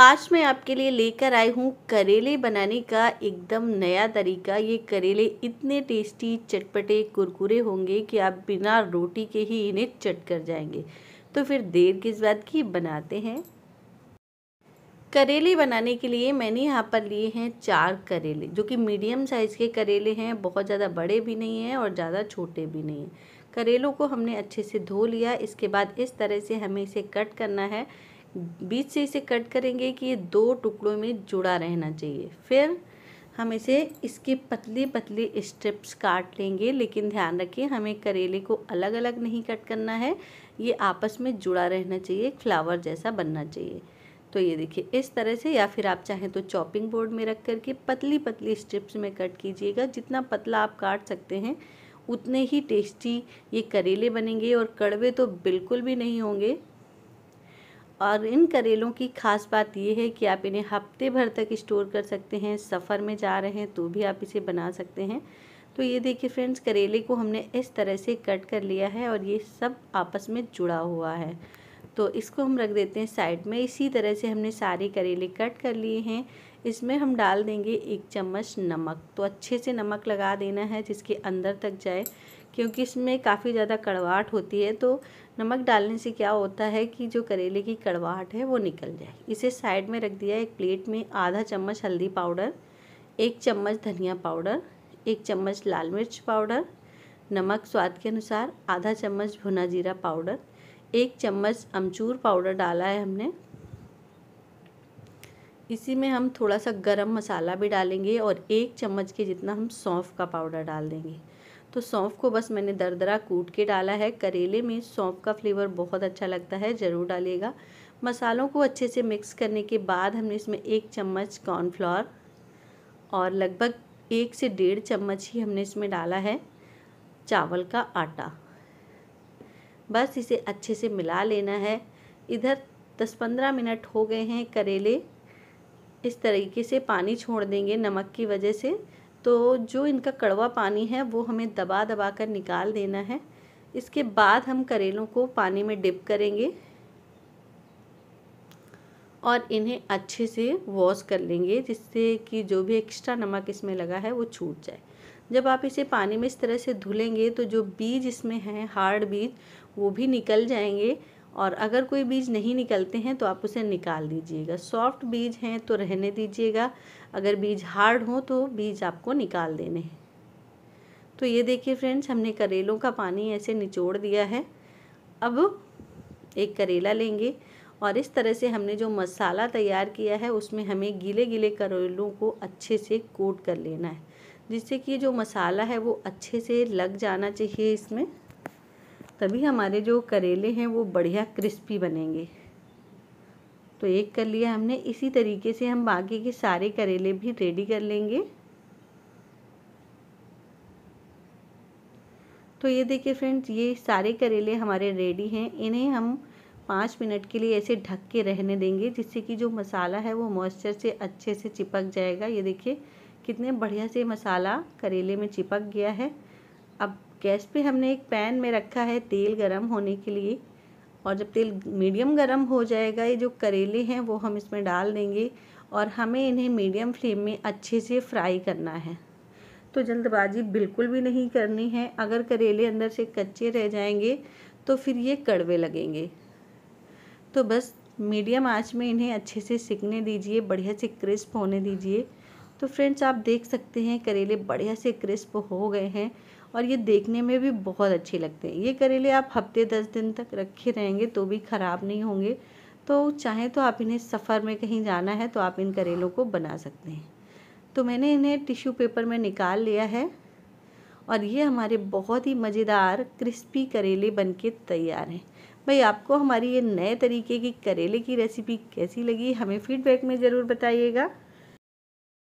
आज मैं आपके लिए लेकर आई हूँ करेले बनाने का एकदम नया तरीका ये करेले इतने टेस्टी चटपटे कुरकुरे होंगे कि आप बिना रोटी के ही इन्हें चट कर जाएंगे तो फिर देर किस बात की बनाते हैं करेले बनाने के लिए मैंने यहाँ पर लिए हैं चार करेले जो कि मीडियम साइज़ के करेले हैं बहुत ज़्यादा बड़े भी नहीं हैं और ज़्यादा छोटे भी नहीं हैं करेलों को हमने अच्छे से धो लिया इसके बाद इस तरह से हमें इसे कट करना है बीच से इसे कट करेंगे कि ये दो टुकड़ों में जुड़ा रहना चाहिए फिर हम इसे इसके पतली पतली स्ट्रिप्स काट लेंगे लेकिन ध्यान रखिए हमें करेले को अलग अलग नहीं कट करना है ये आपस में जुड़ा रहना चाहिए फ्लावर जैसा बनना चाहिए तो ये देखिए इस तरह से या फिर आप चाहें तो चॉपिंग बोर्ड में रख करके पतली पतली स्ट्रिप्स में कट कीजिएगा जितना पतला आप काट सकते हैं उतने ही टेस्टी ये करेले बनेंगे और कड़वे तो बिल्कुल भी नहीं होंगे और इन करेलों की खास बात यह है कि आप इन्हें हफ्ते भर तक स्टोर कर सकते हैं सफ़र में जा रहे हैं तो भी आप इसे बना सकते हैं तो ये देखिए फ्रेंड्स करेले को हमने इस तरह से कट कर लिया है और ये सब आपस में जुड़ा हुआ है तो इसको हम रख देते हैं साइड में इसी तरह से हमने सारे करेले कट कर लिए हैं इसमें हम डाल देंगे एक चम्मच नमक तो अच्छे से नमक लगा देना है जिसके अंदर तक जाए क्योंकि इसमें काफ़ी ज़्यादा कड़वाहट होती है तो नमक डालने से क्या होता है कि जो करेले की कड़वाहट है वो निकल जाए इसे साइड में रख दिया एक प्लेट में आधा चम्मच हल्दी पाउडर एक चम्मच धनिया पाउडर एक चम्मच लाल मिर्च पाउडर नमक स्वाद के अनुसार आधा चम्मच भुना जीरा पाउडर एक चम्मच अमचूर पाउडर डाला है हमने इसी में हम थोड़ा सा गरम मसाला भी डालेंगे और एक चम्मच के जितना हम सौंफ का पाउडर डाल देंगे तो सौंफ को बस मैंने दरदरा कूट के डाला है करेले में सौंफ का फ्लेवर बहुत अच्छा लगता है ज़रूर डालिएगा मसालों को अच्छे से मिक्स करने के बाद हमने इसमें एक चम्मच कॉर्नफ्लावर और लगभग एक से डेढ़ चम्मच ही हमने इसमें डाला है चावल का आटा बस इसे अच्छे से मिला लेना है इधर दस पंद्रह मिनट हो गए हैं करेले इस तरीके से पानी छोड़ देंगे नमक की वजह से तो जो इनका कड़वा पानी है वो हमें दबा दबा कर निकाल देना है इसके बाद हम करेलों को पानी में डिप करेंगे और इन्हें अच्छे से वॉश कर लेंगे जिससे कि जो भी एक्स्ट्रा नमक इसमें लगा है वो छूट जाए जब आप इसे पानी में इस तरह से धुलेंगे तो जो बीज इसमें हैं हार्ड बीज वो भी निकल जाएंगे और अगर कोई बीज नहीं निकलते हैं तो आप उसे निकाल दीजिएगा सॉफ्ट बीज हैं तो रहने दीजिएगा अगर बीज हार्ड हो तो बीज आपको निकाल देने हैं तो ये देखिए फ्रेंड्स हमने करेलों का पानी ऐसे निचोड़ दिया है अब एक करेला लेंगे और इस तरह से हमने जो मसाला तैयार किया है उसमें हमें गीले गीले करेलों को अच्छे से कोट कर लेना है जिससे कि जो मसाला है वो अच्छे से लग जाना चाहिए इसमें तभी हमारे जो करेले हैं वो बढ़िया क्रिस्पी बनेंगे तो एक कर लिया हमने इसी तरीके से हम बाकी के सारे करेले भी रेडी कर लेंगे तो ये देखिए फ्रेंड्स ये सारे करेले हमारे रेडी हैं इन्हें हम पाँच मिनट के लिए ऐसे ढक के रहने देंगे जिससे कि जो मसाला है वो मॉइस्चर से अच्छे से चिपक जाएगा ये देखिए कितने बढ़िया से मसाला करेले में चिपक गया है अब गैस पे हमने एक पैन में रखा है तेल गरम होने के लिए और जब तेल मीडियम गरम हो जाएगा ये जो करेले हैं वो हम इसमें डाल देंगे और हमें इन्हें मीडियम फ्लेम में अच्छे से फ्राई करना है तो जल्दबाजी बिल्कुल भी नहीं करनी है अगर करेले अंदर से कच्चे रह जाएंगे तो फिर ये कड़वे लगेंगे तो बस मीडियम आँच में इन्हें अच्छे से सिकने दीजिए बढ़िया से क्रिस्प होने दीजिए तो फ्रेंड्स आप देख सकते हैं करेले बढ़िया से क्रिस्प हो गए हैं और ये देखने में भी बहुत अच्छे लगते हैं ये करेले आप हफ्ते दस दिन तक रखे रहेंगे तो भी ख़राब नहीं होंगे तो चाहे तो आप इन्हें सफ़र में कहीं जाना है तो आप इन करेलों को बना सकते हैं तो मैंने इन्हें टिश्यू पेपर में निकाल लिया है और ये हमारे बहुत ही मज़ेदार क्रिस्पी करेले बनके तैयार हैं भाई आपको हमारी ये नए तरीके की करेले की रेसिपी कैसी लगी हमें फीडबैक में ज़रूर बताइएगा